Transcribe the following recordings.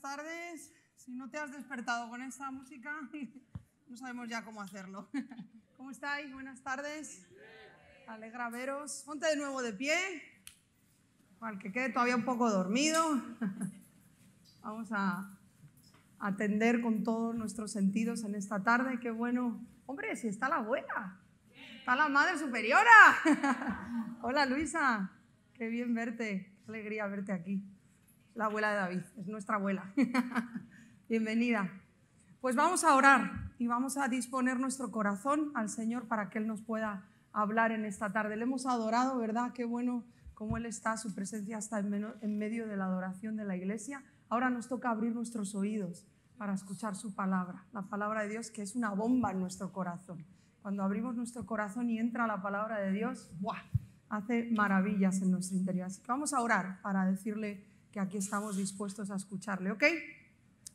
buenas tardes. Si no te has despertado con esta música, no sabemos ya cómo hacerlo. ¿Cómo estáis? Buenas tardes. Alegra veros. Ponte de nuevo de pie. Al que quede todavía un poco dormido. Vamos a atender con todos nuestros sentidos en esta tarde. Qué bueno. Hombre, si está la abuela. Está la madre superiora. Hola Luisa. Qué bien verte. Qué alegría verte aquí la abuela de David, es nuestra abuela. Bienvenida. Pues vamos a orar y vamos a disponer nuestro corazón al Señor para que Él nos pueda hablar en esta tarde. Le hemos adorado, ¿verdad? Qué bueno cómo Él está, su presencia está en medio de la adoración de la iglesia. Ahora nos toca abrir nuestros oídos para escuchar su palabra, la palabra de Dios que es una bomba en nuestro corazón. Cuando abrimos nuestro corazón y entra la palabra de Dios, ¡buah! hace maravillas en nuestro interior. Así que vamos a orar para decirle que aquí estamos dispuestos a escucharle, ¿ok?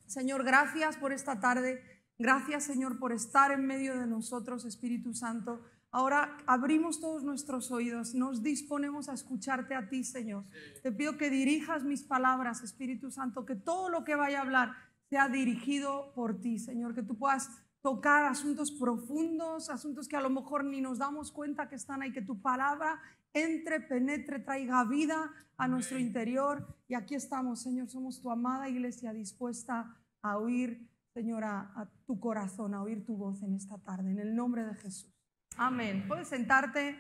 Señor, gracias por esta tarde. Gracias, Señor, por estar en medio de nosotros, Espíritu Santo. Ahora abrimos todos nuestros oídos, nos disponemos a escucharte a ti, Señor. Te pido que dirijas mis palabras, Espíritu Santo, que todo lo que vaya a hablar sea dirigido por ti, Señor, que tú puedas tocar asuntos profundos, asuntos que a lo mejor ni nos damos cuenta que están ahí, que tu palabra entre, penetre, traiga vida a nuestro interior. Y aquí estamos, Señor, somos tu amada iglesia dispuesta a oír, Señora, a, tu corazón, a oír tu voz en esta tarde, en el nombre de Jesús. Amén. Puedes sentarte.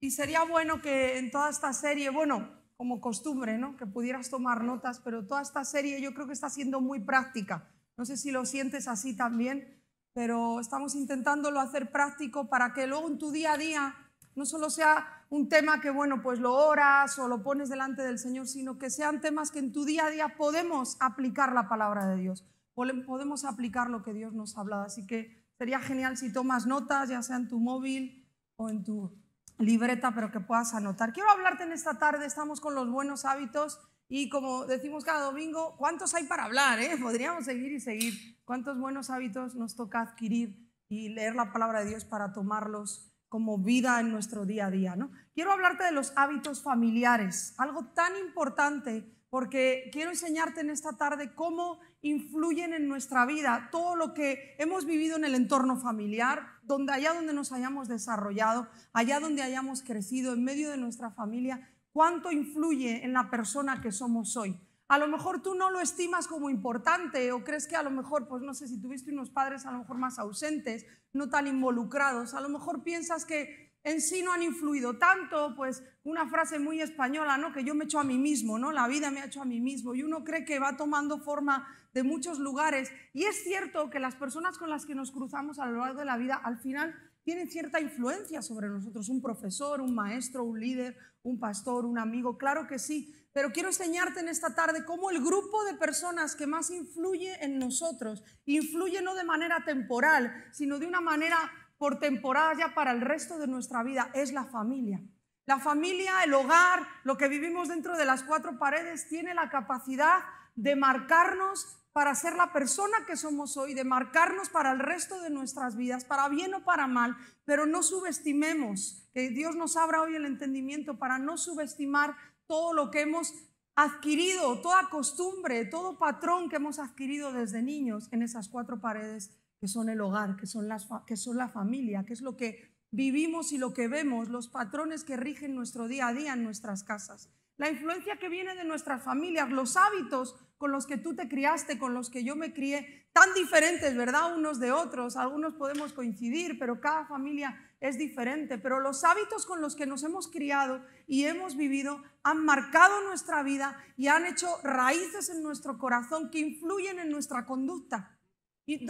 Y sería bueno que en toda esta serie, bueno, como costumbre, ¿no? Que pudieras tomar notas, pero toda esta serie yo creo que está siendo muy práctica. No sé si lo sientes así también, pero estamos intentándolo hacer práctico para que luego en tu día a día no solo sea un tema que, bueno, pues lo oras o lo pones delante del Señor, sino que sean temas que en tu día a día podemos aplicar la palabra de Dios, podemos aplicar lo que Dios nos ha hablado. Así que sería genial si tomas notas, ya sea en tu móvil o en tu libreta, pero que puedas anotar. Quiero hablarte en esta tarde, estamos con los buenos hábitos y como decimos cada domingo, ¿cuántos hay para hablar? Eh? Podríamos seguir y seguir. ¿Cuántos buenos hábitos nos toca adquirir y leer la palabra de Dios para tomarlos como vida en nuestro día a día? ¿no? Quiero hablarte de los hábitos familiares, algo tan importante porque quiero enseñarte en esta tarde cómo influyen en nuestra vida todo lo que hemos vivido en el entorno familiar, donde allá donde nos hayamos desarrollado, allá donde hayamos crecido, en medio de nuestra familia, cuánto influye en la persona que somos hoy. A lo mejor tú no lo estimas como importante o crees que a lo mejor, pues no sé, si tuviste unos padres a lo mejor más ausentes, no tan involucrados, a lo mejor piensas que en sí no han influido tanto, pues una frase muy española, ¿no? Que yo me echo a mí mismo, ¿no? La vida me ha hecho a mí mismo y uno cree que va tomando forma de muchos lugares y es cierto que las personas con las que nos cruzamos a lo largo de la vida al final tienen cierta influencia sobre nosotros, un profesor, un maestro, un líder, un pastor, un amigo, claro que sí, pero quiero enseñarte en esta tarde cómo el grupo de personas que más influye en nosotros, influye no de manera temporal, sino de una manera por temporada ya para el resto de nuestra vida, es la familia. La familia, el hogar, lo que vivimos dentro de las cuatro paredes, tiene la capacidad de marcarnos para ser la persona que somos hoy, de marcarnos para el resto de nuestras vidas, para bien o para mal, pero no subestimemos, que Dios nos abra hoy el entendimiento para no subestimar todo lo que hemos adquirido, toda costumbre, todo patrón que hemos adquirido desde niños en esas cuatro paredes que son el hogar, que son, las, que son la familia, que es lo que vivimos y lo que vemos, los patrones que rigen nuestro día a día en nuestras casas, la influencia que viene de nuestras familias, los hábitos con los que tú te criaste, con los que yo me crié, tan diferentes, ¿verdad? Unos de otros, algunos podemos coincidir, pero cada familia es diferente, pero los hábitos con los que nos hemos criado y hemos vivido han marcado nuestra vida y han hecho raíces en nuestro corazón que influyen en nuestra conducta.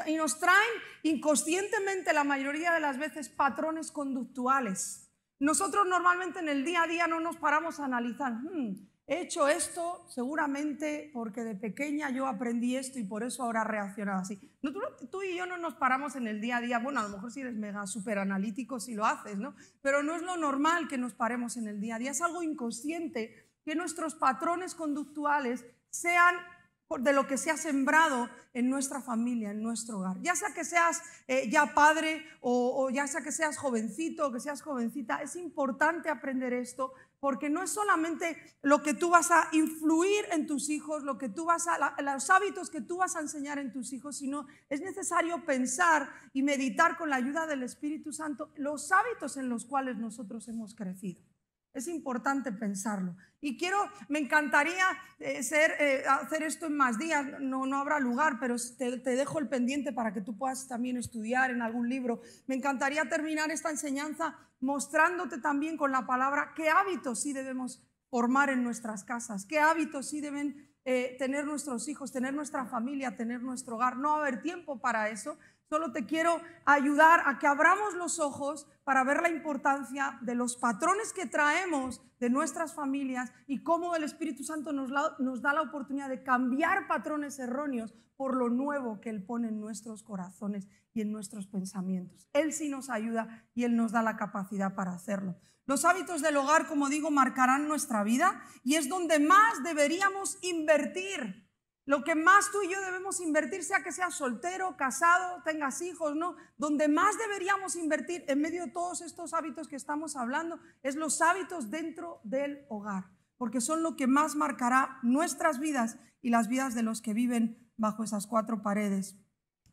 Y, nos traen inconscientemente la mayoría de las veces patrones conductuales. Nosotros normalmente en el día a día no nos paramos a analizar, hmm, he hecho esto seguramente porque de pequeña yo aprendí esto y por eso ahora reaccionado así. tú, y yo no nos paramos en el día a día, bueno, a lo mejor si eres mega super analítico si lo haces, ¿no? Pero no es lo normal que nos paremos en el día a día, es algo inconsciente que nuestros patrones conductuales sean de lo que se ha sembrado en nuestra familia, en nuestro hogar. Ya sea que seas eh, ya padre o, ya sea que seas jovencito o que seas jovencita, es importante aprender esto porque no es solamente lo que tú vas a influir en tus hijos, lo que tú vas a, los hábitos que tú vas a enseñar en tus hijos, sino es necesario pensar y meditar con la ayuda del Espíritu Santo los hábitos en los cuales nosotros hemos crecido. Es importante pensarlo. Y quiero, me encantaría eh, eh, hacer esto en más días, no, no habrá lugar, pero te, dejo el pendiente para que tú puedas también estudiar en algún libro. Me encantaría terminar esta enseñanza mostrándote también con la palabra qué hábitos sí debemos formar en nuestras casas, qué hábitos sí deben eh, tener nuestros hijos, tener nuestra familia, tener nuestro hogar. No va haber tiempo para eso, Solo te quiero ayudar a que abramos los ojos para ver la importancia de los patrones que traemos de nuestras familias y cómo el Espíritu Santo nos, da la oportunidad de cambiar patrones erróneos por lo nuevo que Él pone en nuestros corazones y en nuestros pensamientos. Él sí nos ayuda y Él nos da la capacidad para hacerlo. Los hábitos del hogar, como digo, marcarán nuestra vida y es donde más deberíamos invertir lo que más tú y yo debemos invertir, sea que seas soltero, casado, tengas hijos, ¿no? Donde más deberíamos invertir en medio de todos estos hábitos que estamos hablando es los hábitos dentro del hogar, porque son lo que más marcará nuestras vidas y las vidas de los que viven bajo esas cuatro paredes.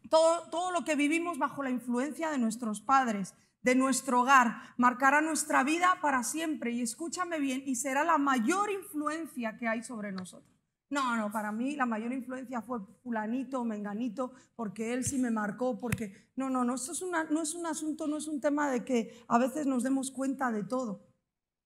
Todo, todo lo que vivimos bajo la influencia de nuestros padres, de nuestro hogar, marcará nuestra vida para siempre y escúchame bien, y será la mayor influencia que hay sobre nosotros. No, no, para mí la mayor influencia fue fulanito, menganito, porque él sí me marcó, porque... No, no, no, esto es una, no es un asunto, no es un tema de que a veces nos demos cuenta de todo,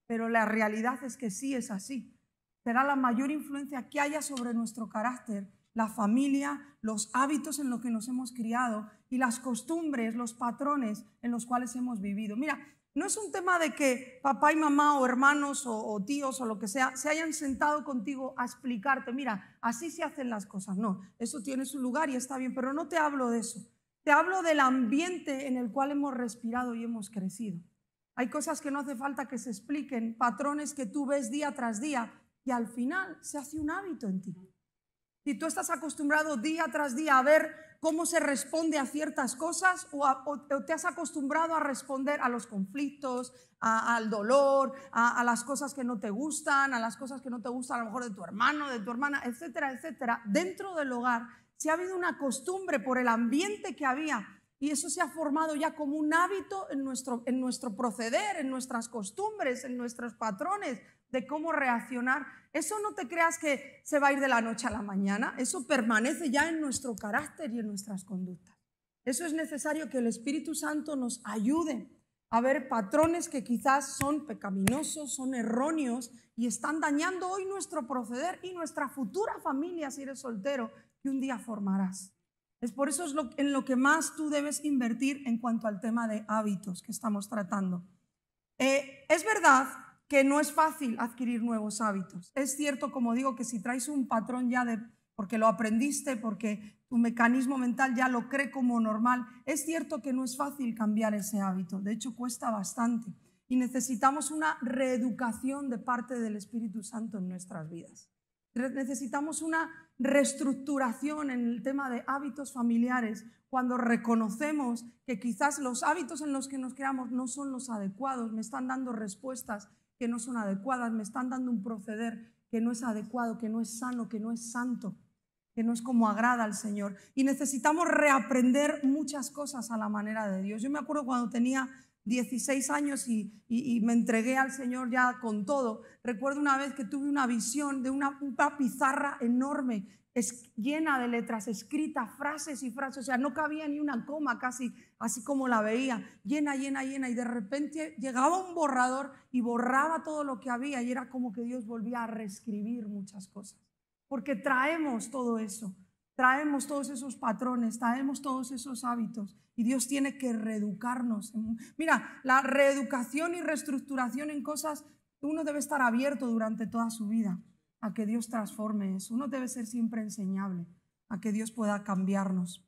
pero la realidad es que sí es así. Será la mayor influencia que haya sobre nuestro carácter, la familia, los hábitos en los que nos hemos criado y las costumbres, los patrones en los cuales hemos vivido. Mira, no es un tema de que papá y mamá o hermanos o, tíos o lo que sea se hayan sentado contigo a explicarte, mira, así se hacen las cosas. No, eso tiene su lugar y está bien, pero no te hablo de eso. Te hablo del ambiente en el cual hemos respirado y hemos crecido. Hay cosas que no hace falta que se expliquen, patrones que tú ves día tras día y al final se hace un hábito en ti. Si tú estás acostumbrado día tras día a ver cómo se responde a ciertas cosas o, te has acostumbrado a responder a los conflictos, al dolor, a, las cosas que no te gustan, a las cosas que no te gustan a lo mejor de tu hermano, de tu hermana, etcétera, etcétera. Dentro del hogar si ha habido una costumbre por el ambiente que había y eso se ha formado ya como un hábito en nuestro, en nuestro proceder, en nuestras costumbres, en nuestros patrones, de cómo reaccionar. Eso no te creas que se va a ir de la noche a la mañana, eso permanece ya en nuestro carácter y en nuestras conductas. Eso es necesario que el Espíritu Santo nos ayude a ver patrones que quizás son pecaminosos, son erróneos y están dañando hoy nuestro proceder y nuestra futura familia si eres soltero que un día formarás. Es por eso es lo, en lo que más tú debes invertir en cuanto al tema de hábitos que estamos tratando. Eh, es verdad que no es fácil adquirir nuevos hábitos. Es cierto, como digo, que si traes un patrón ya de porque lo aprendiste, porque tu mecanismo mental ya lo cree como normal, es cierto que no es fácil cambiar ese hábito. De hecho, cuesta bastante. Y necesitamos una reeducación de parte del Espíritu Santo en nuestras vidas. Necesitamos una reestructuración en el tema de hábitos familiares cuando reconocemos que quizás los hábitos en los que nos creamos no son los adecuados, me están dando respuestas que no son adecuadas, me están dando un proceder que no es adecuado, que no es sano, que no es santo, que no es como agrada al Señor. Y necesitamos reaprender muchas cosas a la manera de Dios. Yo me acuerdo cuando tenía 16 años y, me entregué al Señor ya con todo. Recuerdo una vez que tuve una visión de una, pizarra enorme, es, llena de letras escritas, frases y frases, o sea, no cabía ni una coma casi, así como la veía, llena, llena, llena, y de repente llegaba un borrador y borraba todo lo que había y era como que Dios volvía a reescribir muchas cosas, porque traemos todo eso traemos todos esos patrones, traemos todos esos hábitos y Dios tiene que reeducarnos. Mira, la reeducación y reestructuración en cosas, uno debe estar abierto durante toda su vida a que Dios transforme eso, uno debe ser siempre enseñable a que Dios pueda cambiarnos.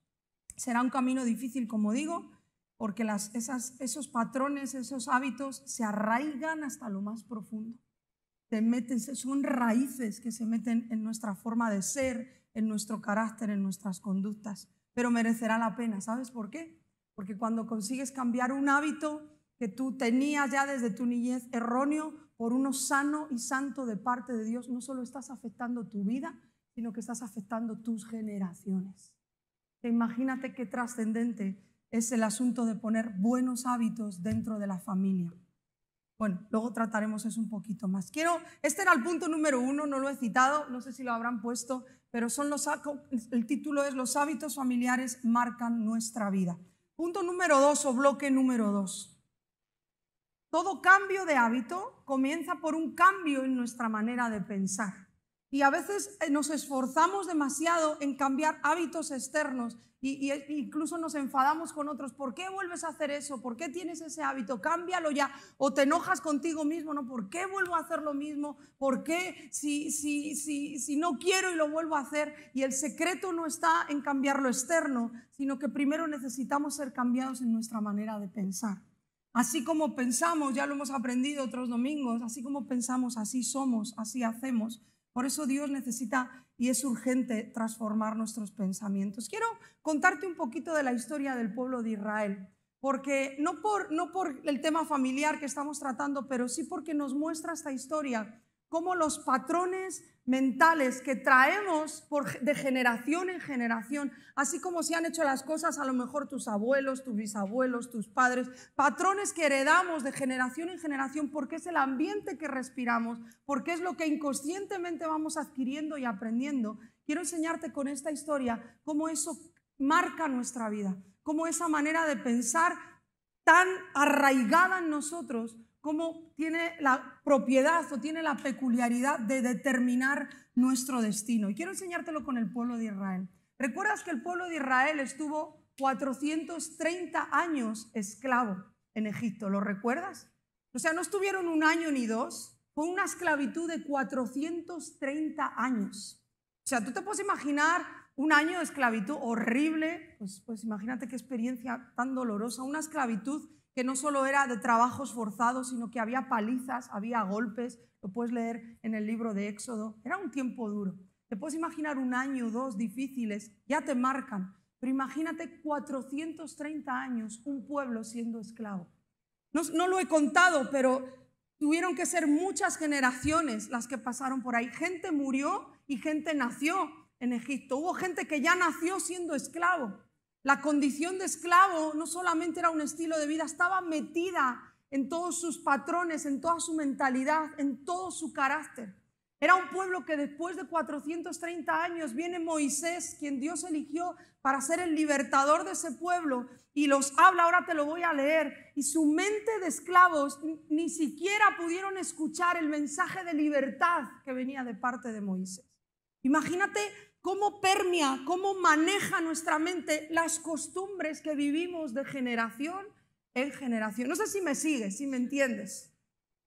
Será un camino difícil, como digo, porque las, esas, esos patrones, esos hábitos se arraigan hasta lo más profundo. Se meten, son raíces que se meten en nuestra forma de ser, en nuestro carácter, en nuestras conductas, pero merecerá la pena. ¿Sabes por qué? Porque cuando consigues cambiar un hábito que tú tenías ya desde tu niñez erróneo por uno sano y santo de parte de Dios, no solo estás afectando tu vida, sino que estás afectando tus generaciones. imagínate qué trascendente es el asunto de poner buenos hábitos dentro de la familia. Bueno, luego trataremos eso un poquito más. Quiero, este era el punto número uno, no lo he citado, no sé si lo habrán puesto, pero son los, el título es Los hábitos familiares marcan nuestra vida. Punto número dos o bloque número dos. Todo cambio de hábito comienza por un cambio en nuestra manera de pensar. Y a veces eh, nos esforzamos demasiado en cambiar hábitos externos y, incluso nos enfadamos con otros. ¿Por qué vuelves a hacer eso? ¿Por qué tienes ese hábito? Cámbialo ya. O te enojas contigo mismo, ¿no? ¿Por qué vuelvo a hacer lo mismo? ¿Por qué si, si, si, si no quiero y lo vuelvo a hacer? Y el secreto no está en cambiar lo externo, sino que primero necesitamos ser cambiados en nuestra manera de pensar. Así como pensamos, ya lo hemos aprendido otros domingos, así como pensamos, así somos, así hacemos. Por eso Dios necesita y es urgente transformar nuestros pensamientos. Quiero contarte un poquito de la historia del pueblo de Israel, porque no por, no por el tema familiar que estamos tratando, pero sí porque nos muestra esta historia cómo los patrones mentales que traemos de generación en generación, así como se han hecho las cosas a lo mejor tus abuelos, tus bisabuelos, tus padres, patrones que heredamos de generación en generación porque es el ambiente que respiramos, porque es lo que inconscientemente vamos adquiriendo y aprendiendo. Quiero enseñarte con esta historia cómo eso marca nuestra vida, cómo esa manera de pensar tan arraigada en nosotros cómo tiene la propiedad o tiene la peculiaridad de determinar nuestro destino. Y quiero enseñártelo con el pueblo de Israel. ¿Recuerdas que el pueblo de Israel estuvo 430 años esclavo en Egipto? ¿Lo recuerdas? O sea, no estuvieron un año ni dos, fue una esclavitud de 430 años. O sea, tú te puedes imaginar un año de esclavitud horrible, pues, pues imagínate qué experiencia tan dolorosa, una esclavitud que no solo era de trabajos forzados, sino que había palizas, había golpes, lo puedes leer en el libro de Éxodo. Era un tiempo duro. Te puedes imaginar un año o dos difíciles, ya te marcan, pero imagínate 430 años un pueblo siendo esclavo. No, no lo he contado, pero tuvieron que ser muchas generaciones las que pasaron por ahí. Gente murió y gente nació en Egipto. Hubo gente que ya nació siendo esclavo. La condición de esclavo no solamente era un estilo de vida, estaba metida en todos sus patrones, en toda su mentalidad, en todo su carácter. Era un pueblo que después de 430 años viene Moisés, quien Dios eligió para ser el libertador de ese pueblo, y los habla, ahora te lo voy a leer, y su mente de esclavos ni siquiera pudieron escuchar el mensaje de libertad que venía de parte de Moisés. Imagínate cómo permea, cómo maneja nuestra mente las costumbres que vivimos de generación en generación. No sé si me sigues, si me entiendes.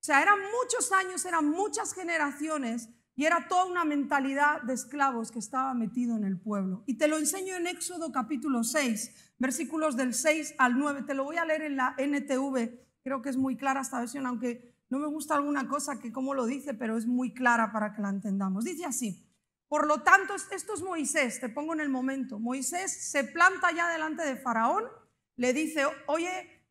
O sea, eran muchos años, eran muchas generaciones y era toda una mentalidad de esclavos que estaba metido en el pueblo. Y te lo enseño en Éxodo capítulo 6, versículos del 6 al 9. Te lo voy a leer en la NTV. Creo que es muy clara esta versión, aunque no me gusta alguna cosa que como lo dice, pero es muy clara para que la entendamos. Dice así. Por lo tanto, esto es Moisés, te pongo en el momento. Moisés se planta ya delante de Faraón, le dice, oye,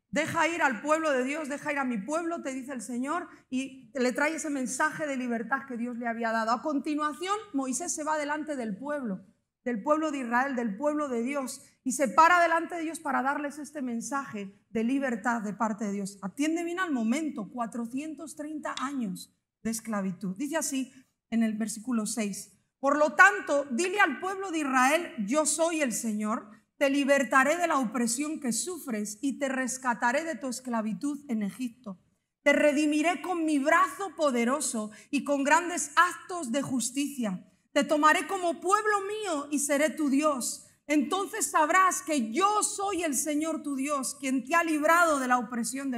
deja ir al pueblo de Dios, deja ir a mi pueblo, te dice el Señor, y le trae ese mensaje de libertad que Dios le había dado. A continuación, Moisés se va delante del pueblo, del pueblo de Israel, del pueblo de Dios, y se para delante de ellos para darles este mensaje de libertad de parte de Dios. Atiende bien al momento, 430 años de esclavitud. Dice así en el versículo 6. Por lo tanto, dile al pueblo de Israel, yo soy el Señor, te libertaré de la opresión que sufres y te rescataré de tu esclavitud en Egipto. Te redimiré con mi brazo poderoso y con grandes actos de justicia. Te tomaré como pueblo mío y seré tu Dios. Entonces sabrás que yo soy el Señor tu Dios, quien te ha librado de la opresión de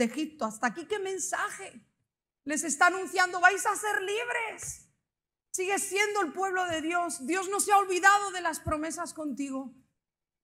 Egipto. Hasta aquí qué mensaje. Les está anunciando, vais a ser libres. Sigue siendo el pueblo de Dios. Dios no se ha olvidado de las promesas contigo.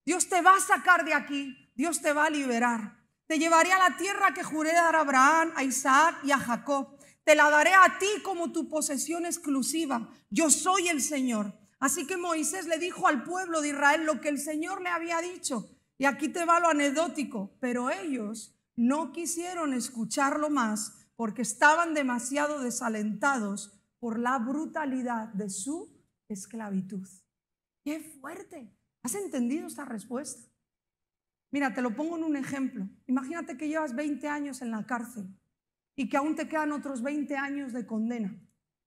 Dios te va a sacar de aquí. Dios te va a liberar. Te llevaré a la tierra que juré dar a Abraham, a Isaac y a Jacob. Te la daré a ti como tu posesión exclusiva. Yo soy el Señor. Así que Moisés le dijo al pueblo de Israel lo que el Señor le había dicho. Y aquí te va lo anecdótico. Pero ellos no quisieron escucharlo más porque estaban demasiado desalentados por la brutalidad de su esclavitud. ¡Qué fuerte! ¿Has entendido esta respuesta? Mira, te lo pongo en un ejemplo. Imagínate que llevas 20 años en la cárcel y que aún te quedan otros 20 años de condena.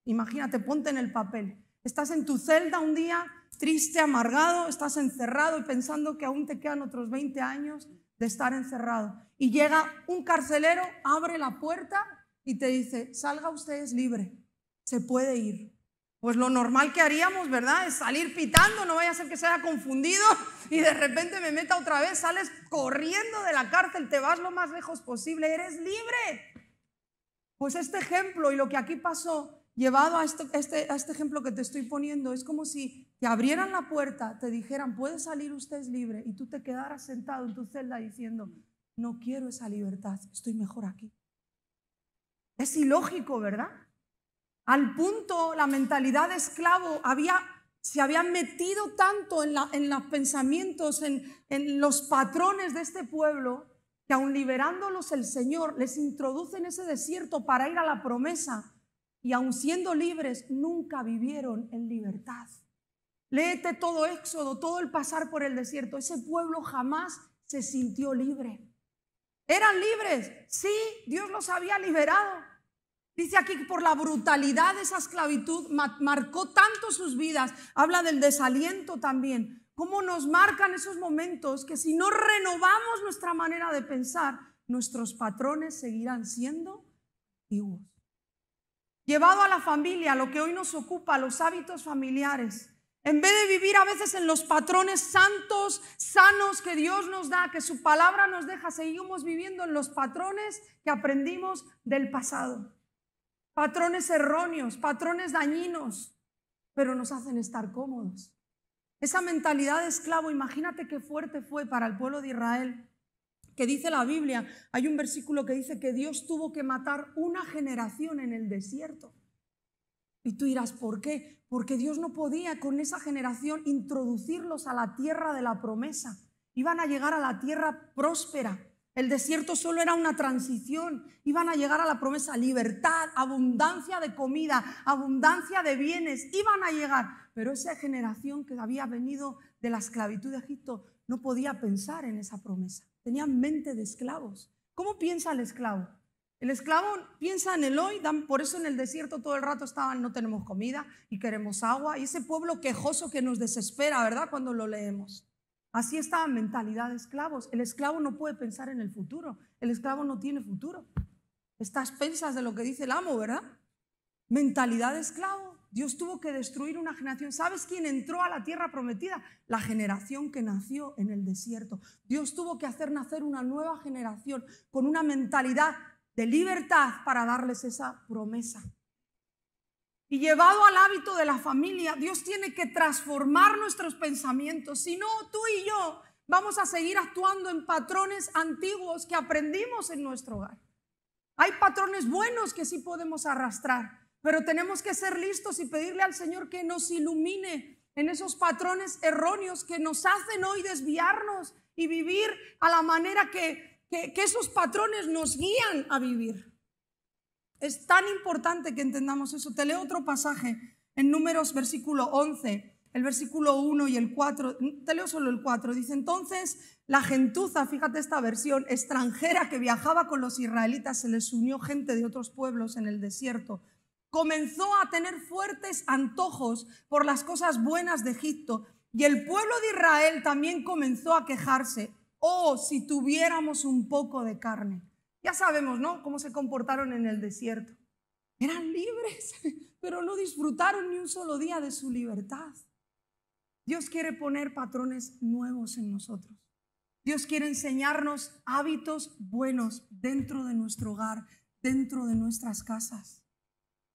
Imagínate, ponte en el papel. Estás en tu celda un día, triste, amargado, estás encerrado y pensando que aún te quedan otros 20 años de estar encerrado. Y llega un carcelero, abre la puerta y te dice, salga usted es libre se puede ir. Pues lo normal que haríamos, ¿verdad? Es salir pitando, no vaya a ser que sea confundido y de repente me meta otra vez, sales corriendo de la cárcel, te vas lo más lejos posible, eres libre. Pues este ejemplo y lo que aquí pasó, llevado a este, este, ejemplo que te estoy poniendo, es como si te abrieran la puerta, te dijeran, puede salir, usted es libre, y tú te quedaras sentado en tu celda diciendo, no quiero esa libertad, estoy mejor aquí. Es ilógico, ¿verdad? Al punto, la mentalidad de esclavo había, se había metido tanto en, la, en los pensamientos, en, en los patrones de este pueblo, que aun liberándolos el Señor les introduce en ese desierto para ir a la promesa y aun siendo libres nunca vivieron en libertad. Léete todo Éxodo, todo el pasar por el desierto. Ese pueblo jamás se sintió libre. Eran libres, sí, Dios los había liberado, Dice aquí que por la brutalidad de esa esclavitud marcó tanto sus vidas. Habla del desaliento también. ¿Cómo nos marcan esos momentos que si no renovamos nuestra manera de pensar, nuestros patrones seguirán siendo antiguos? Llevado a la familia, lo que hoy nos ocupa, los hábitos familiares. En vez de vivir a veces en los patrones santos, sanos que Dios nos da, que su palabra nos deja, seguimos viviendo en los patrones que aprendimos del pasado patrones erróneos, patrones dañinos, pero nos hacen estar cómodos. Esa mentalidad de esclavo, imagínate qué fuerte fue para el pueblo de Israel, que dice la Biblia, hay un versículo que dice que Dios tuvo que matar una generación en el desierto. Y tú dirás, ¿por qué? Porque Dios no podía con esa generación introducirlos a la tierra de la promesa. Iban a llegar a la tierra próspera, el desierto solo era una transición. Iban a llegar a la promesa libertad, abundancia de comida, abundancia de bienes. Iban a llegar. Pero esa generación que había venido de la esclavitud de Egipto no podía pensar en esa promesa. Tenían mente de esclavos. ¿Cómo piensa el esclavo? El esclavo piensa en el hoy, por eso en el desierto todo el rato estaban, no tenemos comida y queremos agua. Y ese pueblo quejoso que nos desespera, ¿verdad? Cuando lo leemos. Así estaba la mentalidad de esclavos. El esclavo no puede pensar en el futuro. El esclavo no tiene futuro. Estás pensas de lo que dice el amo, ¿verdad? Mentalidad de esclavo. Dios tuvo que destruir una generación. ¿Sabes quién entró a la tierra prometida? La generación que nació en el desierto. Dios tuvo que hacer nacer una nueva generación con una mentalidad de libertad para darles esa promesa y llevado al hábito de la familia, Dios tiene que transformar nuestros pensamientos. Si no, tú y yo vamos a seguir actuando en patrones antiguos que aprendimos en nuestro hogar. Hay patrones buenos que sí podemos arrastrar, pero tenemos que ser listos y pedirle al Señor que nos ilumine en esos patrones erróneos que nos hacen hoy desviarnos y vivir a la manera que, esos patrones nos guían a vivir. Es tan importante que entendamos eso. Te leo otro pasaje en Números, versículo 11, el versículo 1 y el 4. Te leo solo el 4. Dice: Entonces la gentuza, fíjate esta versión, extranjera que viajaba con los israelitas, se les unió gente de otros pueblos en el desierto comenzó a tener fuertes antojos por las cosas buenas de Egipto. Y el pueblo de Israel también comenzó a quejarse, oh, si tuviéramos un poco de carne. Ya sabemos, ¿no? Cómo se comportaron en el desierto. Eran libres, pero no disfrutaron ni un solo día de su libertad. Dios quiere poner patrones nuevos en nosotros. Dios quiere enseñarnos hábitos buenos dentro de nuestro hogar, dentro de nuestras casas.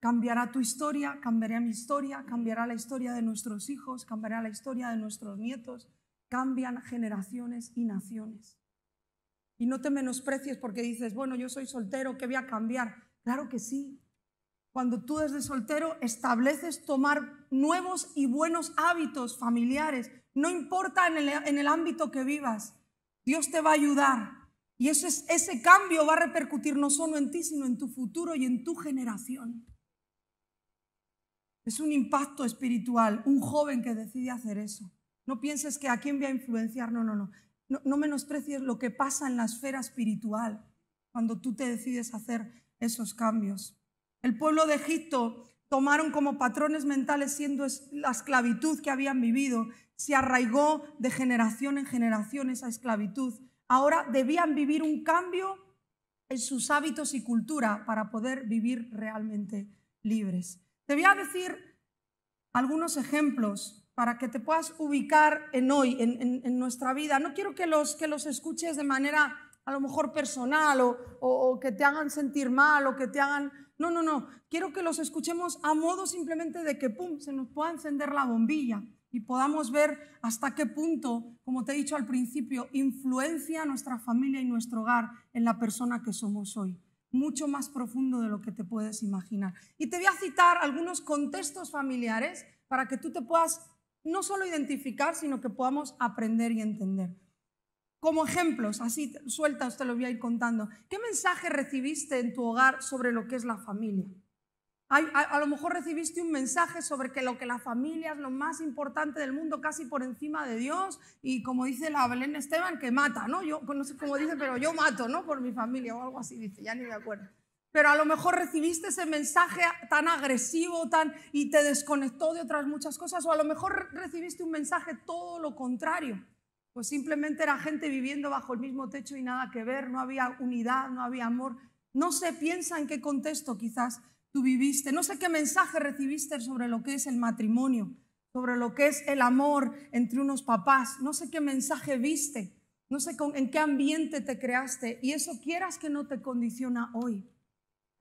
Cambiará tu historia, cambiará mi historia, cambiará la historia de nuestros hijos, cambiará la historia de nuestros nietos. Cambian generaciones y naciones y no te menosprecies porque dices, bueno, yo soy soltero, ¿qué voy a cambiar? Claro que sí. Cuando tú desde soltero estableces tomar nuevos y buenos hábitos familiares, no importa en el, ámbito que vivas, Dios te va a ayudar. Y ese ese cambio va a repercutir no solo en ti, sino en tu futuro y en tu generación. Es un impacto espiritual, un joven que decide hacer eso. No pienses que a quién voy a influenciar, no, no, no no, menosprecies lo que pasa en la esfera espiritual cuando tú te decides hacer esos cambios. El pueblo de Egipto tomaron como patrones mentales siendo la esclavitud que habían vivido. Se arraigó de generación en generación esa esclavitud. Ahora debían vivir un cambio en sus hábitos y cultura para poder vivir realmente libres. Te voy a decir algunos ejemplos para que te puedas ubicar en hoy, en, nuestra vida. No quiero que los, que los escuches de manera a lo mejor personal o, o, que te hagan sentir mal o que te hagan... No, no, no. Quiero que los escuchemos a modo simplemente de que, ¡pum!, se nos pueda encender la bombilla y podamos ver hasta qué punto, como te he dicho al principio, influencia nuestra familia y nuestro hogar en la persona que somos hoy. Mucho más profundo de lo que te puedes imaginar. Y te voy a citar algunos contextos familiares para que tú te puedas no solo identificar, sino que podamos aprender y entender. Como ejemplos, así suelta, usted lo voy a ir contando. ¿Qué mensaje recibiste en tu hogar sobre lo que es la familia? A, lo mejor recibiste un mensaje sobre que lo que la familia es lo más importante del mundo, casi por encima de Dios, y como dice la Belén Esteban, que mata, ¿no? Yo no sé cómo dice, pero yo mato, ¿no? Por mi familia o algo así, dice, ya ni me acuerdo pero a lo mejor recibiste ese mensaje tan agresivo tan, y te desconectó de otras muchas cosas, o a lo mejor recibiste un mensaje todo lo contrario. Pues simplemente era gente viviendo bajo el mismo techo y nada que ver, no había unidad, no había amor. No sé piensa en qué contexto quizás tú viviste, no sé qué mensaje recibiste sobre lo que es el matrimonio, sobre lo que es el amor entre unos papás, no sé qué mensaje viste, no sé en qué ambiente te creaste y eso quieras que no te condiciona hoy.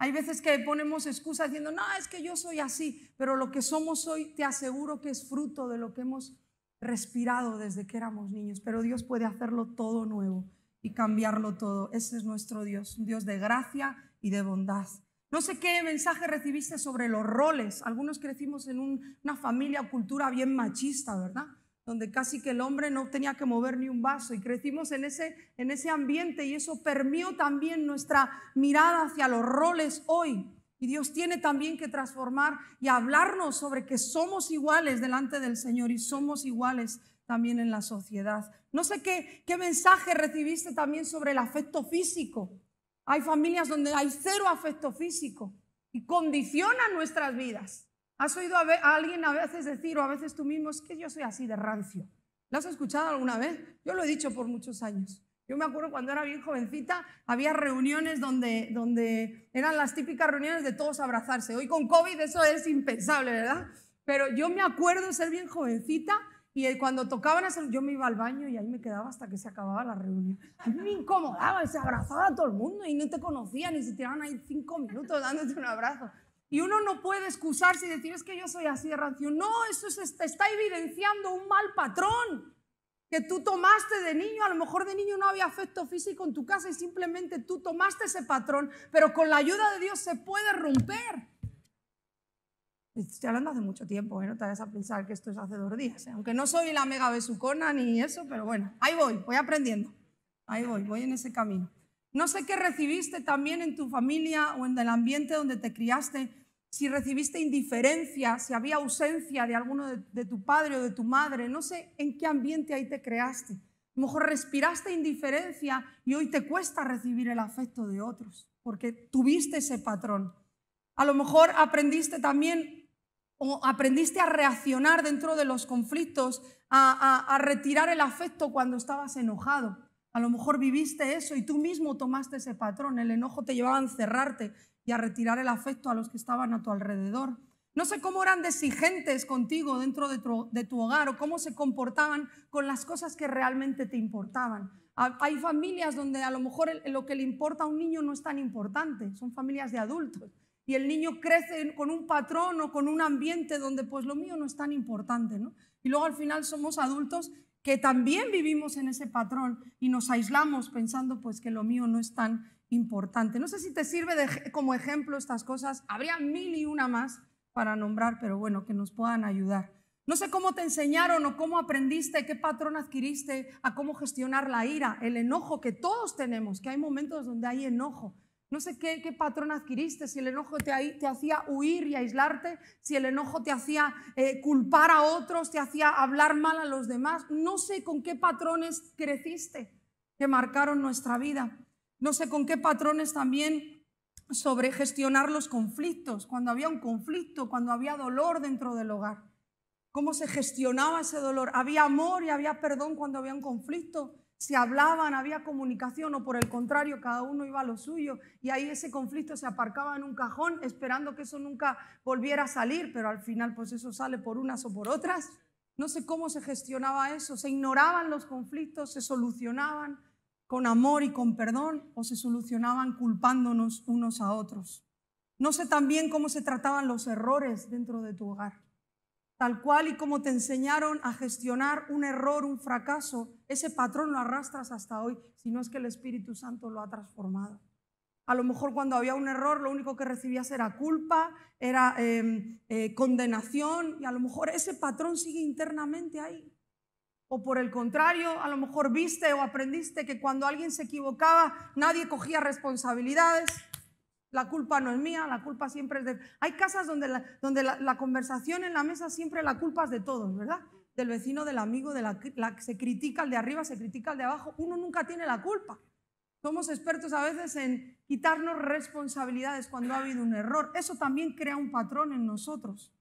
Hay veces que ponemos excusas diciendo, no, es que yo soy así, pero lo que somos hoy te aseguro que es fruto de lo que hemos respirado desde que éramos niños, pero Dios puede hacerlo todo nuevo y cambiarlo todo. Ese es nuestro Dios, un Dios de gracia y de bondad. No sé qué mensaje recibiste sobre los roles. Algunos crecimos en una familia o cultura bien machista, ¿verdad? donde casi que el hombre no tenía que mover ni un vaso y crecimos en ese, en ese ambiente y eso permeó también nuestra mirada hacia los roles hoy. Y Dios tiene también que transformar y hablarnos sobre que somos iguales delante del Señor y somos iguales también en la sociedad. No sé qué, mensaje recibiste también sobre el afecto físico. Hay familias donde hay cero afecto físico y condiciona nuestras vidas. ¿Has oído a, alguien a veces decir o a veces tú mismo, es que yo soy así de rancio? ¿Lo has escuchado alguna vez? Yo lo he dicho por muchos años. Yo me acuerdo cuando era bien jovencita, había reuniones donde, donde eran las típicas reuniones de todos abrazarse. Hoy con COVID eso es impensable, ¿verdad? Pero yo me acuerdo ser bien jovencita y eh, cuando tocaban eso, yo me iba al baño y ahí me quedaba hasta que se acababa la reunión. me incomodaba, se abrazaba a todo el mundo y no te conocían y se tiraban ahí cinco minutos dándote un abrazo. Y uno no puede excusarse y decir, es que yo soy así de rancio. No, eso está evidenciando un mal patrón que tú tomaste de niño. A lo mejor de niño no había afecto físico en tu casa y simplemente tú tomaste ese patrón, pero con la ayuda de Dios se puede romper. Estoy hablando hace mucho tiempo, ¿eh? no te vayas a pensar que esto es hace dos días. ¿eh? Aunque no soy la mega besucona ni eso, pero bueno, ahí voy, voy aprendiendo. Ahí voy, voy en ese camino. No sé qué recibiste también en tu familia o en el ambiente donde te criaste, si recibiste indiferencia, si había ausencia de alguno de, tu padre o de tu madre, no sé en qué ambiente ahí te creaste. A lo mejor respiraste indiferencia y hoy te cuesta recibir el afecto de otros, porque tuviste ese patrón. A lo mejor aprendiste también o aprendiste a reaccionar dentro de los conflictos, a, a retirar el afecto cuando estabas enojado. A lo mejor viviste eso y tú mismo tomaste ese patrón. El enojo te llevaba a encerrarte, y a retirar el afecto a los que estaban a tu alrededor. No sé cómo eran exigentes contigo dentro de tu, hogar o cómo se comportaban con las cosas que realmente te importaban. Hay familias donde a lo mejor lo que le importa a un niño no es tan importante, son familias de adultos. Y el niño crece con un patrón o con un ambiente donde pues lo mío no es tan importante, Y luego al final somos adultos que también vivimos en ese patrón y nos aislamos pensando pues que lo mío no es tan importante. No sé si te sirve como ejemplo estas cosas, habría mil y una más para nombrar, pero bueno, que nos puedan ayudar. No sé cómo te enseñaron o cómo aprendiste, qué patrón adquiriste a cómo gestionar la ira, el enojo que todos tenemos, que hay momentos donde hay enojo, no sé qué, patrón adquiriste, si el enojo te, hacía huir y aislarte, si el enojo te hacía eh, culpar a otros, te hacía hablar mal a los demás. No sé con qué patrones creciste que marcaron nuestra vida. No sé con qué patrones también sobre gestionar los conflictos, cuando había un conflicto, cuando había dolor dentro del hogar. ¿Cómo se gestionaba ese dolor? ¿Había amor y había perdón cuando había un conflicto? se hablaban, había comunicación o por el contrario, cada uno iba a lo suyo y ahí ese conflicto se aparcaba en un cajón esperando que eso nunca volviera a salir, pero al final pues eso sale por unas o por otras. No sé cómo se gestionaba eso, se ignoraban los conflictos, se solucionaban con amor y con perdón o se solucionaban culpándonos unos a otros. No sé también cómo se trataban los errores dentro de tu hogar tal cual y como te enseñaron a gestionar un error, un fracaso, ese patrón lo arrastras hasta hoy, si no es que el Espíritu Santo lo ha transformado. A lo mejor cuando había un error lo único que recibías era culpa, era em, eh, condenación y a lo mejor ese patrón sigue internamente ahí. O por el contrario, a lo mejor viste o aprendiste que cuando alguien se equivocaba nadie cogía responsabilidades la culpa no es mía, la culpa siempre es de... Hay casas donde, la, donde la, conversación en la mesa siempre la culpa es de todos, ¿verdad? Del vecino, del amigo, de la, se critica al de arriba, se critica el de abajo. Uno nunca tiene la culpa. Somos expertos a veces en quitarnos responsabilidades cuando ha habido un error. Eso también crea un patrón en nosotros.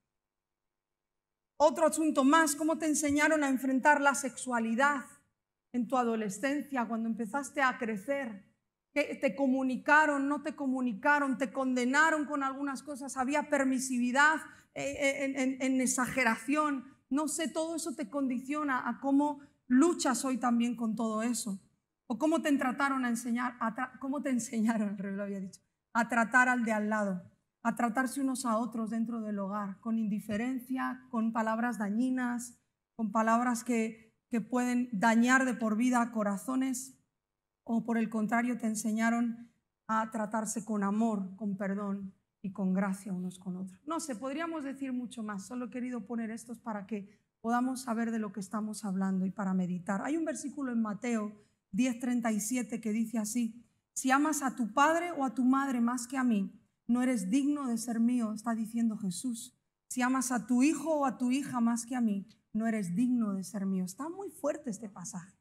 Otro asunto más, ¿cómo te enseñaron a enfrentar la sexualidad en tu adolescencia, cuando empezaste a crecer? Que te comunicaron, no te comunicaron, te condenaron con algunas cosas, había permisividad eh, eh, en, exageración, no sé, todo eso te condiciona a cómo luchas hoy también con todo eso. O cómo te trataron a enseñar, cómo te enseñaron, lo había dicho, a tratar al de al lado, a tratarse unos a otros dentro del hogar, con indiferencia, con palabras dañinas, con palabras que, que pueden dañar de por vida corazones o por el contrario te enseñaron a tratarse con amor, con perdón y con gracia unos con otros. No sé, podríamos decir mucho más, solo he querido poner estos para que podamos saber de lo que estamos hablando y para meditar. Hay un versículo en Mateo 10:37 que dice así, si amas a tu padre o a tu madre más que a mí, no eres digno de ser mío, está diciendo Jesús. Si amas a tu hijo o a tu hija más que a mí, no eres digno de ser mío. Está muy fuerte este pasaje.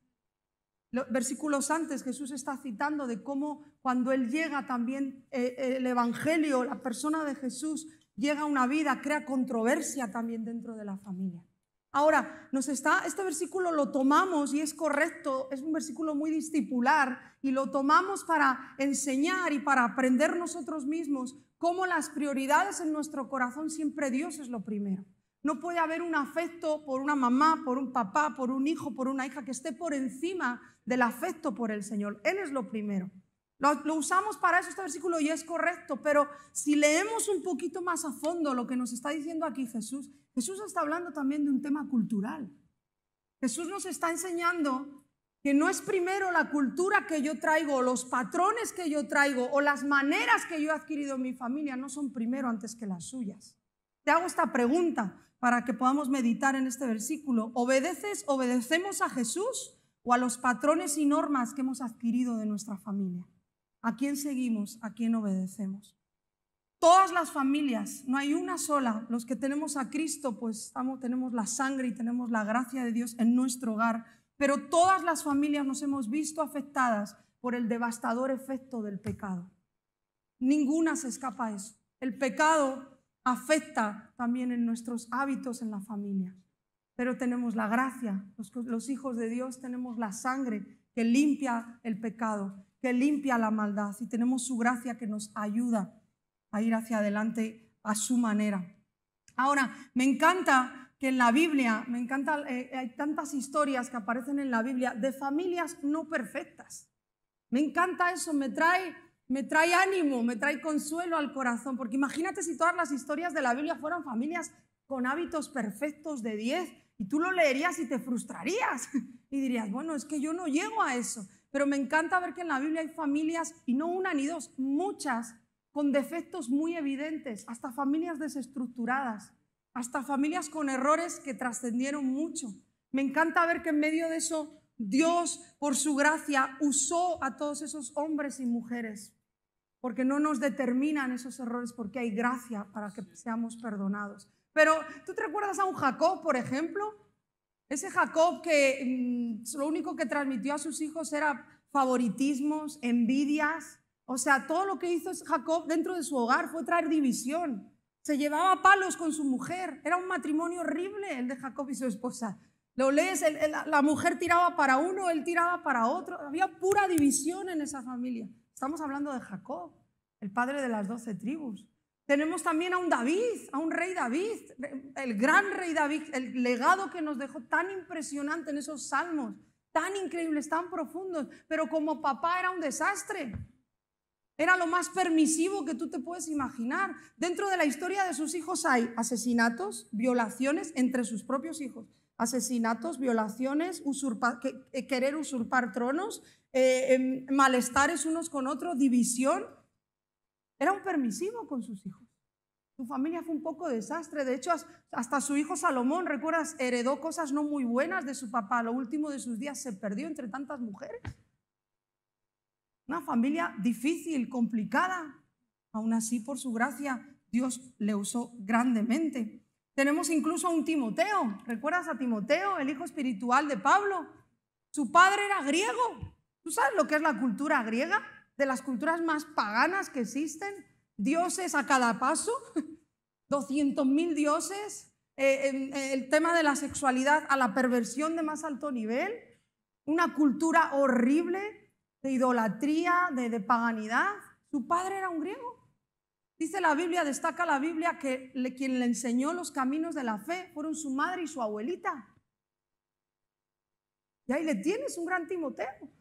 Versículos antes Jesús está citando de cómo cuando Él llega también eh, eh, el Evangelio, la persona de Jesús llega a una vida, crea controversia también dentro de la familia. Ahora, nos está, este versículo lo tomamos y es correcto, es un versículo muy discipular y lo tomamos para enseñar y para aprender nosotros mismos cómo las prioridades en nuestro corazón siempre Dios es lo primero. No puede haber un afecto por una mamá, por un papá, por un hijo, por una hija que esté por encima del afecto por el Señor. Él es lo primero. Lo, usamos para eso este versículo y es correcto, pero si leemos un poquito más a fondo lo que nos está diciendo aquí Jesús, Jesús está hablando también de un tema cultural. Jesús nos está enseñando que no es primero la cultura que yo traigo, los patrones que yo traigo, o las maneras que yo he adquirido en mi familia, no son primero antes que las suyas. Te hago esta pregunta para que podamos meditar en este versículo. ¿Obedeces, obedecemos a Jesús o a los patrones y normas que hemos adquirido de nuestra familia. ¿A quién seguimos? ¿A quién obedecemos? Todas las familias, no hay una sola. Los que tenemos a Cristo, pues tenemos la sangre y tenemos la gracia de Dios en nuestro hogar. Pero todas las familias nos hemos visto afectadas por el devastador efecto del pecado. Ninguna se escapa a eso. El pecado afecta también en nuestros hábitos en la familia pero tenemos la gracia. Los, hijos de Dios tenemos la sangre que limpia el pecado, que limpia la maldad y tenemos su gracia que nos ayuda a ir hacia adelante a su manera. Ahora, me encanta que en la Biblia, me encanta, eh, hay tantas historias que aparecen en la Biblia de familias no perfectas. Me encanta eso, me trae, me trae ánimo, me trae consuelo al corazón, porque imagínate si todas las historias de la Biblia fueran familias con hábitos perfectos de 10, y tú lo leerías y te frustrarías y dirías, bueno, es que yo no llego a eso. Pero me encanta ver que en la Biblia hay familias, y no una ni dos, muchas, con defectos muy evidentes, hasta familias desestructuradas, hasta familias con errores que trascendieron mucho. Me encanta ver que en medio de eso Dios, por su gracia, usó a todos esos hombres y mujeres, porque no nos determinan esos errores, porque hay gracia para que seamos perdonados. Pero tú te recuerdas a un Jacob, por ejemplo, ese Jacob que mm, lo único que transmitió a sus hijos era favoritismos, envidias. O sea, todo lo que hizo Jacob dentro de su hogar fue traer división. Se llevaba palos con su mujer. Era un matrimonio horrible el de Jacob y su esposa. Lo lees, la mujer tiraba para uno, él tiraba para otro. Había pura división en esa familia. Estamos hablando de Jacob, el padre de las doce tribus. Tenemos también a un David, a un rey David, el gran rey David, el legado que nos dejó tan impresionante en esos salmos, tan increíbles, tan profundos, pero como papá era un desastre. Era lo más permisivo que tú te puedes imaginar. Dentro de la historia de sus hijos hay asesinatos, violaciones entre sus propios hijos. Asesinatos, violaciones, eh, querer usurpar tronos, eh, em, malestares unos con otros, división. Era un permisivo con sus hijos. Su familia fue un poco desastre. De hecho, hasta su hijo Salomón, recuerdas, heredó cosas no muy buenas de su papá. Lo último de sus días se perdió entre tantas mujeres. Una familia difícil, complicada. Aún así, por su gracia, Dios le usó grandemente. Tenemos incluso a un Timoteo. ¿Recuerdas a Timoteo, el hijo espiritual de Pablo? Su padre era griego. ¿Tú sabes lo que es la cultura griega? de las culturas más paganas que existen, dioses a cada paso, 200.000 dioses, eh, eh, el tema de la sexualidad a la perversión de más alto nivel, una cultura horrible de idolatría, de, paganidad. Su padre era un griego. Dice la Biblia, destaca la Biblia que quien le enseñó los caminos de la fe fueron su madre y su abuelita. Y ahí le tienes un gran Timoteo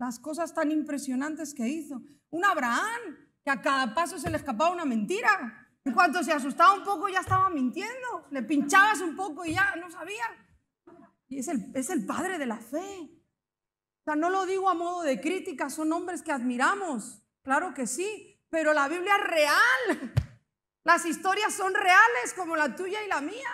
las cosas tan impresionantes que hizo. Un Abraham, que a cada paso se le escapaba una mentira. En cuanto se asustaba un poco ya estaba mintiendo. Le pinchabas un poco y ya no sabía. Y es el, es el padre de la fe. O sea, no lo digo a modo de crítica, son hombres que admiramos. Claro que sí, pero la Biblia es real. Las historias son reales como la tuya y la mía.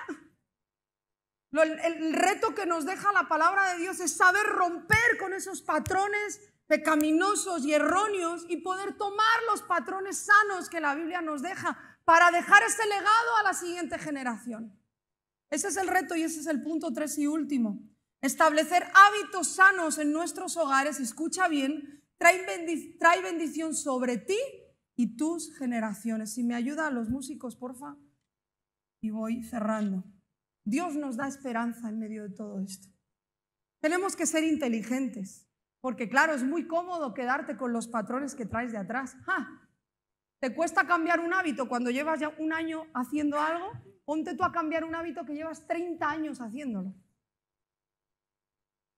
El, reto que nos deja la palabra de Dios es saber romper con esos patrones pecaminosos y erróneos y poder tomar los patrones sanos que la Biblia nos deja para dejar ese legado a la siguiente generación. Ese es el reto y ese es el punto tres y último. Establecer hábitos sanos en nuestros hogares, escucha bien, trae, trae bendición sobre ti y tus generaciones. Si me ayudan los músicos, porfa, y voy cerrando. Dios nos da esperanza en medio de todo esto. Tenemos que ser inteligentes, porque claro, es muy cómodo quedarte con los patrones que traes de atrás. ¿Te cuesta cambiar un hábito cuando llevas ya un año haciendo algo? Ponte tú a cambiar un hábito que llevas 30 años haciéndolo.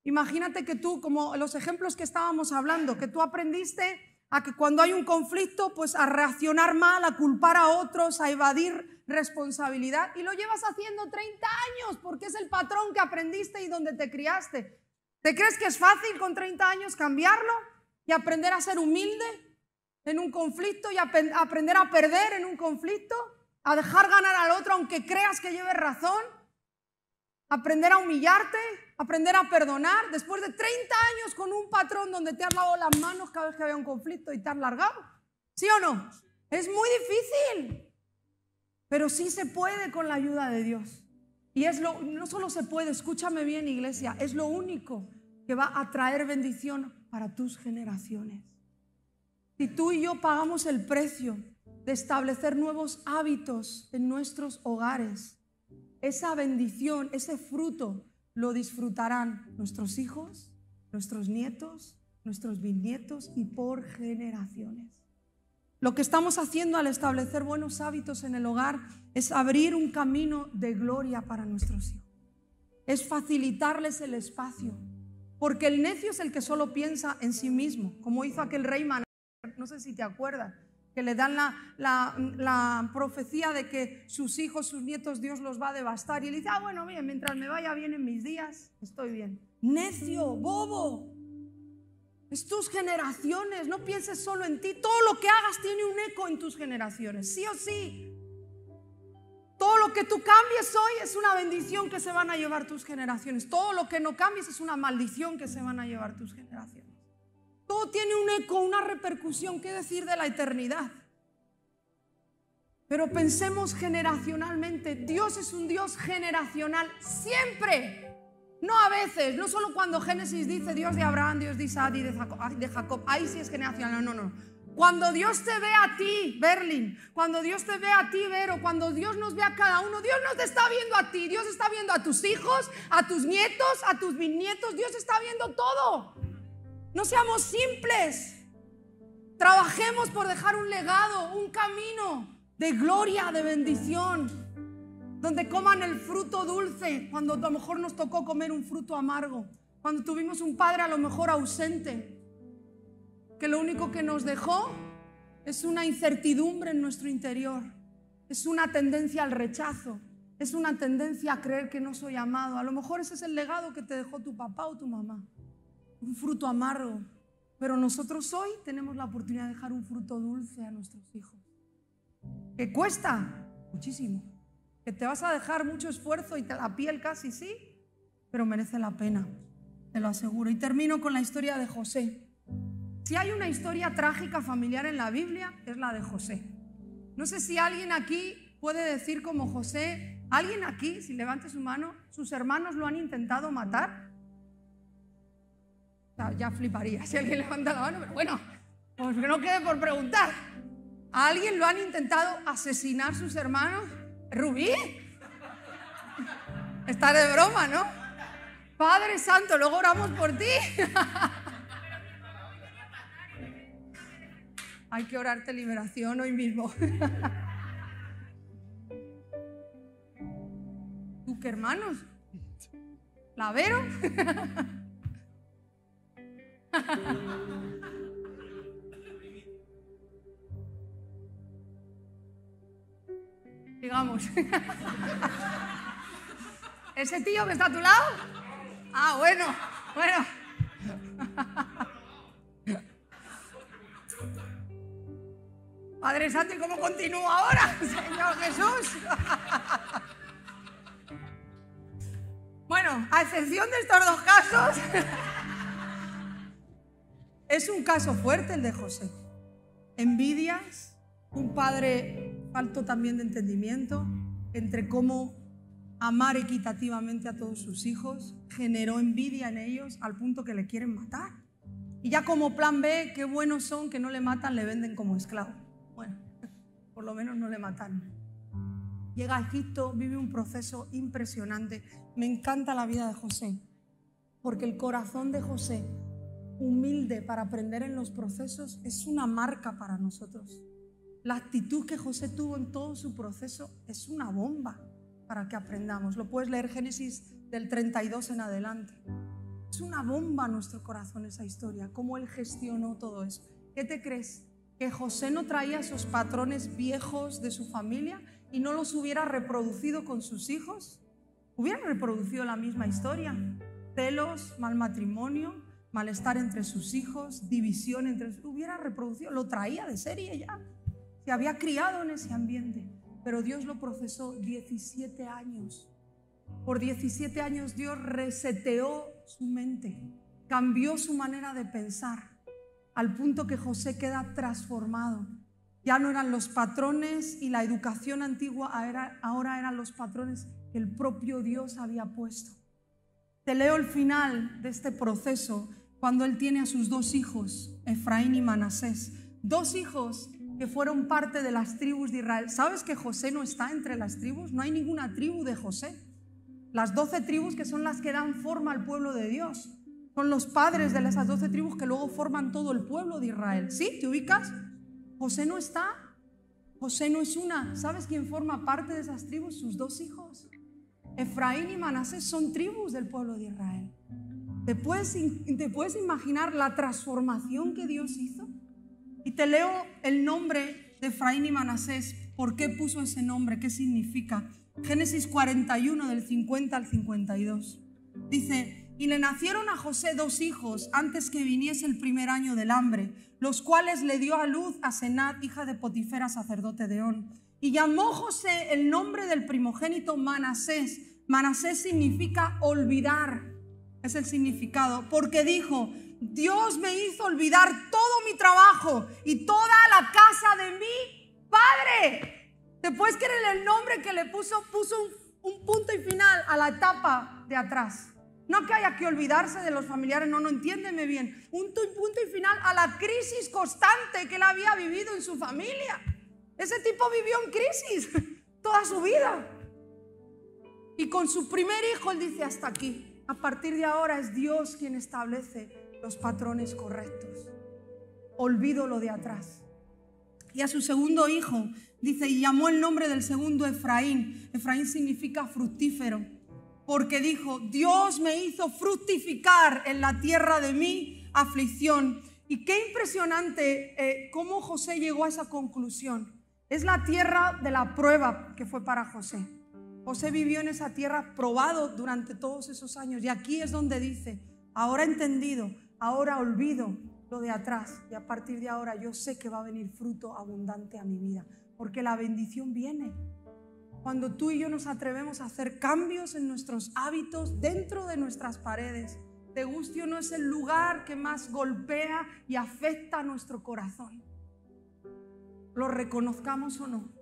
Imagínate que tú, como los ejemplos que estábamos hablando, que tú aprendiste a que cuando hay un conflicto, pues a reaccionar mal, a culpar a otros, a evadir responsabilidad. Y lo llevas haciendo 30 años porque es el patrón que aprendiste y donde te criaste. ¿Te crees que es fácil con 30 años cambiarlo y aprender a ser humilde en un conflicto y aprender a perder en un conflicto? ¿A dejar ganar al otro aunque creas que lleves razón? aprender a humillarte, aprender a perdonar. Después de 30 años con un patrón donde te has lavado las manos cada vez que había un conflicto y te has largado. ¿Sí o no? Es muy difícil, pero sí se puede con la ayuda de Dios. Y es no solo se puede, escúchame bien iglesia, es lo único que va a traer bendición para tus generaciones. Si tú y yo pagamos el precio de establecer nuevos hábitos en nuestros hogares, esa bendición, ese fruto, lo disfrutarán nuestros hijos, nuestros nietos, nuestros bisnietos y por generaciones. Lo que estamos haciendo al establecer buenos hábitos en el hogar es abrir un camino de gloria para nuestros hijos. Es facilitarles el espacio. Porque el necio es el que solo piensa en sí mismo, como hizo aquel rey Manuel, No sé si te acuerdas que le dan la, profecía de que sus hijos, sus nietos, Dios los va a devastar. Y él dice, ah, bueno, bien, mientras me vaya bien en mis días, estoy bien. Necio, bobo, es tus generaciones, no pienses solo en ti. Todo lo que hagas tiene un eco en tus generaciones, sí o sí. Todo lo que tú cambies hoy es una bendición que se van a llevar tus generaciones. Todo lo que no cambies es una maldición que se van a llevar tus generaciones. Todo tiene un eco, una repercusión ¿qué decir de la eternidad. Pero pensemos generacionalmente, Dios es un Dios generacional siempre. No a veces, no solo cuando Génesis dice Dios de Abraham, Dios de Isaac y de Jacob, ahí sí es generacional, no, no. no. Cuando Dios te ve a ti, Berlín, cuando Dios te ve a ti, Vero, cuando Dios nos ve a cada uno, Dios nos está viendo a ti, Dios está viendo a tus hijos, a tus nietos, a tus bisnietos, Dios está viendo todo. No seamos simples. Trabajemos por dejar un legado, un camino de gloria, de bendición, donde coman el fruto dulce, cuando a lo mejor nos tocó comer un fruto amargo, cuando tuvimos un padre a lo mejor ausente, que lo único que nos dejó es una incertidumbre en nuestro interior, es una tendencia al rechazo, es una tendencia a creer que no soy amado. A lo mejor ese es el legado que te dejó tu papá o tu mamá un fruto amargo, pero nosotros hoy tenemos la oportunidad de dejar un fruto dulce a nuestros hijos, que cuesta muchísimo, que te vas a dejar mucho esfuerzo y te la piel casi sí, pero merece la pena, te lo aseguro. Y termino con la historia de José. Si hay una historia trágica familiar en la Biblia, es la de José. No sé si alguien aquí puede decir como José, alguien aquí, si levante su mano, sus hermanos lo han intentado matar. Ya fliparía si alguien levanta la mano, pero bueno, pues que no quede por preguntar. ¿A alguien lo han intentado asesinar sus hermanos? ¿Rubí? Está de broma, ¿no? Padre Santo, luego oramos por ti. Hay que orarte liberación hoy mismo. ¿Tú qué hermanos? ¿Lavero? Digamos. ¿Ese tío que está a tu lado? Ah, bueno, bueno. Padre Santo, ¿y cómo continúa ahora, Señor Jesús? Bueno, a excepción de estos dos casos. Es un caso fuerte el de José. Envidias, un padre falto también de entendimiento entre cómo amar equitativamente a todos sus hijos, generó envidia en ellos al punto que le quieren matar. Y ya como plan B, qué buenos son que no le matan, le venden como esclavo. Bueno, por lo menos no le matan Llega a Egipto, vive un proceso impresionante. Me encanta la vida de José, porque el corazón de José humilde para aprender en los procesos es una marca para nosotros. La actitud que José tuvo en todo su proceso es una bomba para que aprendamos. Lo puedes leer Génesis del 32 en adelante. Es una bomba nuestro corazón esa historia, cómo él gestionó todo eso. ¿Qué te crees? ¿Que José no traía esos patrones viejos de su familia y no los hubiera reproducido con sus hijos? Hubieran reproducido la misma historia. Celos, mal matrimonio, malestar entre sus hijos, división entre... Hubiera reproducido, lo traía de serie ya. Se había criado en ese ambiente, pero Dios lo procesó 17 años. Por 17 años Dios reseteó su mente, cambió su manera de pensar, al punto que José queda transformado. Ya no eran los patrones y la educación antigua, ahora eran los patrones que el propio Dios había puesto. Te leo el final de este proceso cuando él tiene a sus dos hijos, Efraín y Manasés, dos hijos que fueron parte de las tribus de Israel. ¿Sabes que José no está entre las tribus? No hay ninguna tribu de José. Las doce tribus que son las que dan forma al pueblo de Dios. Son los padres de esas doce tribus que luego forman todo el pueblo de Israel. ¿Sí? ¿Te ubicas? José no está. José no es una. ¿Sabes quién forma parte de esas tribus? Sus dos hijos. Efraín y Manasés son tribus del pueblo de Israel. ¿Te puedes, imaginar la transformación que Dios hizo? Y te leo el nombre de Efraín y Manasés. ¿Por qué puso ese nombre? ¿Qué significa? Génesis 41 del 50 al 52. Dice, y le nacieron a José dos hijos antes que viniese el primer año del hambre, los cuales le dio a luz a Senat, hija de Potifera, sacerdote de On. Y llamó José el nombre del primogénito Manasés. Manasés significa olvidar es el significado, porque dijo, Dios me hizo olvidar todo mi trabajo y toda la casa de mi padre. Después que era el nombre que le puso, puso un, un punto y final a la etapa de atrás. No que haya que olvidarse de los familiares, no, no, entiéndeme bien. Un punto y final a la crisis constante que él había vivido en su familia. Ese tipo vivió en crisis toda su vida. Y con su primer hijo él dice, hasta aquí. A partir de ahora es Dios quien establece los patrones correctos. Olvido lo de atrás. Y a su segundo hijo, dice, y llamó el nombre del segundo Efraín. Efraín significa fructífero, porque dijo, Dios me hizo fructificar en la tierra de mi aflicción. Y qué impresionante eh, cómo José llegó a esa conclusión. Es la tierra de la prueba que fue para José. José vivió en esa tierra probado durante todos esos años. Y aquí es donde dice, ahora entendido, ahora olvido lo de atrás. Y a partir de ahora yo sé que va a venir fruto abundante a mi vida. Porque la bendición viene. Cuando tú y yo nos atrevemos a hacer cambios en nuestros hábitos dentro de nuestras paredes, te guste no es el lugar que más golpea y afecta a nuestro corazón. Lo reconozcamos o no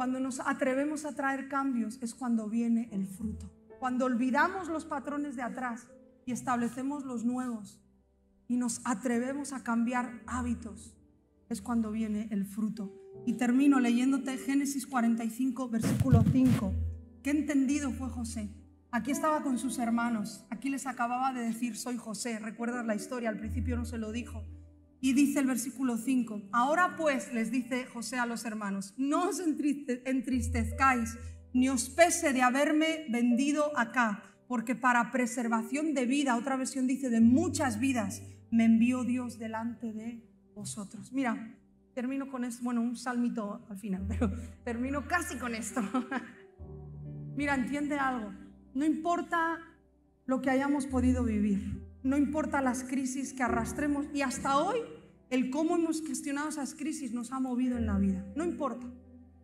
cuando nos atrevemos a traer cambios, es cuando viene el fruto. Cuando olvidamos los patrones de atrás y establecemos los nuevos y nos atrevemos a cambiar hábitos, es cuando viene el fruto. Y termino leyéndote Génesis 45, versículo 5. ¿Qué entendido fue José? Aquí estaba con sus hermanos, aquí les acababa de decir, soy José, recuerdas la historia, al principio no se lo dijo, y dice el versículo 5, ahora pues les dice José a los hermanos, no os entristezcáis ni os pese de haberme vendido acá, porque para preservación de vida, otra versión dice, de muchas vidas, me envió Dios delante de vosotros. Mira, termino con esto, bueno, un salmito al final, pero termino casi con esto. Mira, entiende algo, no importa lo que hayamos podido vivir, no importa las crisis que arrastremos y hasta hoy el cómo hemos gestionado esas crisis nos ha movido en la vida. No importa,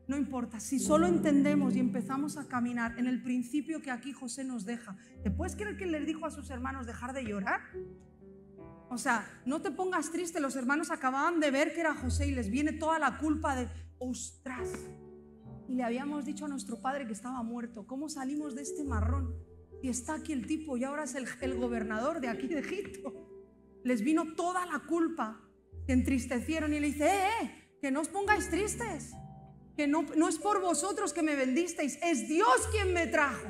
no importa. Si solo entendemos y empezamos a caminar en el principio que aquí José nos deja, ¿te puedes creer que le dijo a sus hermanos dejar de llorar? O sea, no te pongas triste, los hermanos acababan de ver que era José y les viene toda la culpa de, ostras, y le habíamos dicho a nuestro padre que estaba muerto, ¿cómo salimos de este marrón? Y está aquí el tipo y ahora es el, gobernador de aquí de Egipto. Les vino toda la culpa. Se entristecieron y le dice, eh, eh, que no os pongáis tristes. Que no, no es por vosotros que me vendisteis es Dios quien me trajo.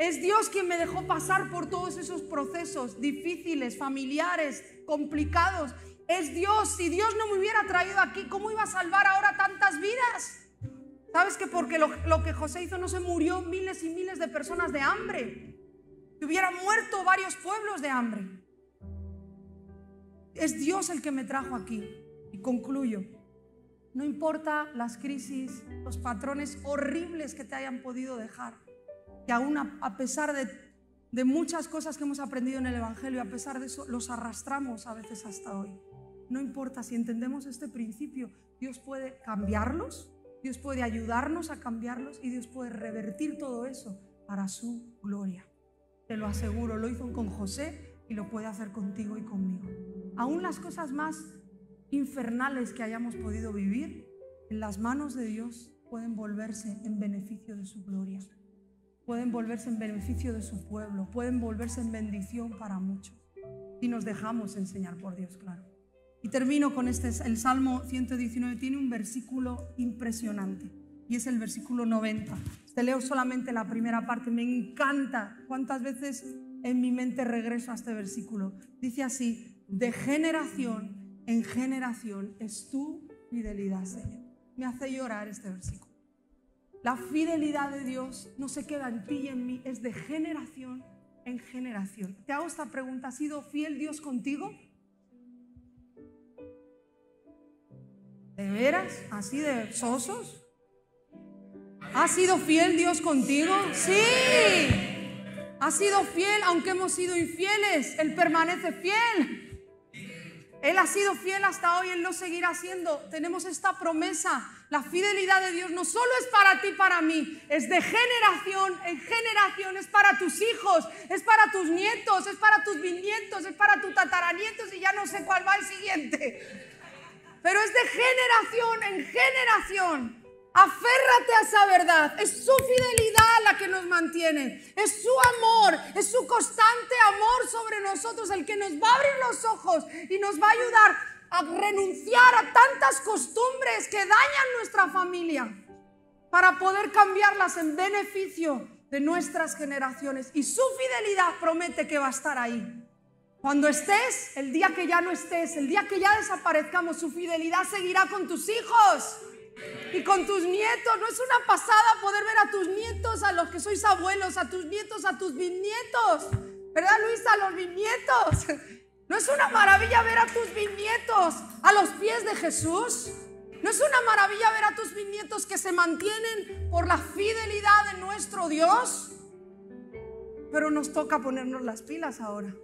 Es Dios quien me dejó pasar por todos esos procesos difíciles, familiares, complicados. Es Dios. Si Dios no me hubiera traído aquí, ¿cómo iba a salvar ahora tantas vidas? ¿Sabes que porque lo, que José hizo no se murió miles y miles de personas de hambre? Que hubieran muerto varios pueblos de hambre. Es Dios el que me trajo aquí. Y concluyo. No importa las crisis, los patrones horribles que te hayan podido dejar, que aún a, pesar de, de, muchas cosas que hemos aprendido en el Evangelio, a pesar de eso, los arrastramos a veces hasta hoy. No importa si entendemos este principio, Dios puede cambiarlos Dios puede ayudarnos a cambiarlos y Dios puede revertir todo eso para su gloria. Te lo aseguro, lo hizo con José y lo puede hacer contigo y conmigo. Aún las cosas más infernales que hayamos podido vivir, en las manos de Dios pueden volverse en beneficio de su gloria, pueden volverse en beneficio de su pueblo, pueden volverse en bendición para muchos, si nos dejamos enseñar por Dios, claro. Y termino con este, el Salmo 119 tiene un versículo impresionante y es el versículo 90. Te leo solamente la primera parte, me encanta cuántas veces en mi mente regreso a este versículo. Dice así, de generación en generación es tu fidelidad, Señor. Me hace llorar este versículo. La fidelidad de Dios no se queda en ti y en mí, es de generación en generación. Te hago esta pregunta, ¿ha sido fiel Dios contigo? ¿De veras? ¿Así de sosos? ¿Ha sido fiel Dios contigo? Sí. Ha sido fiel aunque hemos sido infieles. Él permanece fiel. Él ha sido fiel hasta hoy, Él lo seguirá siendo. Tenemos esta promesa. La fidelidad de Dios no solo es para ti, para mí, es de generación en generación, es para tus hijos, es para tus nietos, es para tus bisnietos, es para tus tataranietos y ya no sé cuál va el siguiente pero es de generación en generación. Aférrate a esa verdad. Es su fidelidad la que nos mantiene. Es su amor, es su constante amor sobre nosotros el que nos va a abrir los ojos y nos va a ayudar a renunciar a tantas costumbres que dañan nuestra familia para poder cambiarlas en beneficio de nuestras generaciones. Y su fidelidad promete que va a estar ahí. Cuando estés, el día que ya no estés, el día que ya desaparezcamos, su fidelidad seguirá con tus hijos y con tus nietos. No es una pasada poder ver a tus nietos, a los que sois abuelos, a tus nietos, a tus bisnietos. ¿Verdad, Luisa? A los bisnietos. ¿No es una maravilla ver a tus bisnietos a los pies de Jesús? ¿No es una maravilla ver a tus bisnietos que se mantienen por la fidelidad de nuestro Dios? Pero nos toca ponernos las pilas ahora.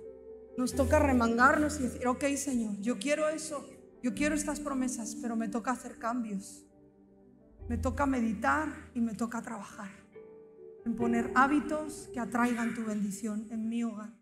Nos toca remangarnos y decir, ok Señor, yo quiero eso, yo quiero estas promesas, pero me toca hacer cambios. Me toca meditar y me toca trabajar en poner hábitos que atraigan tu bendición en mi hogar.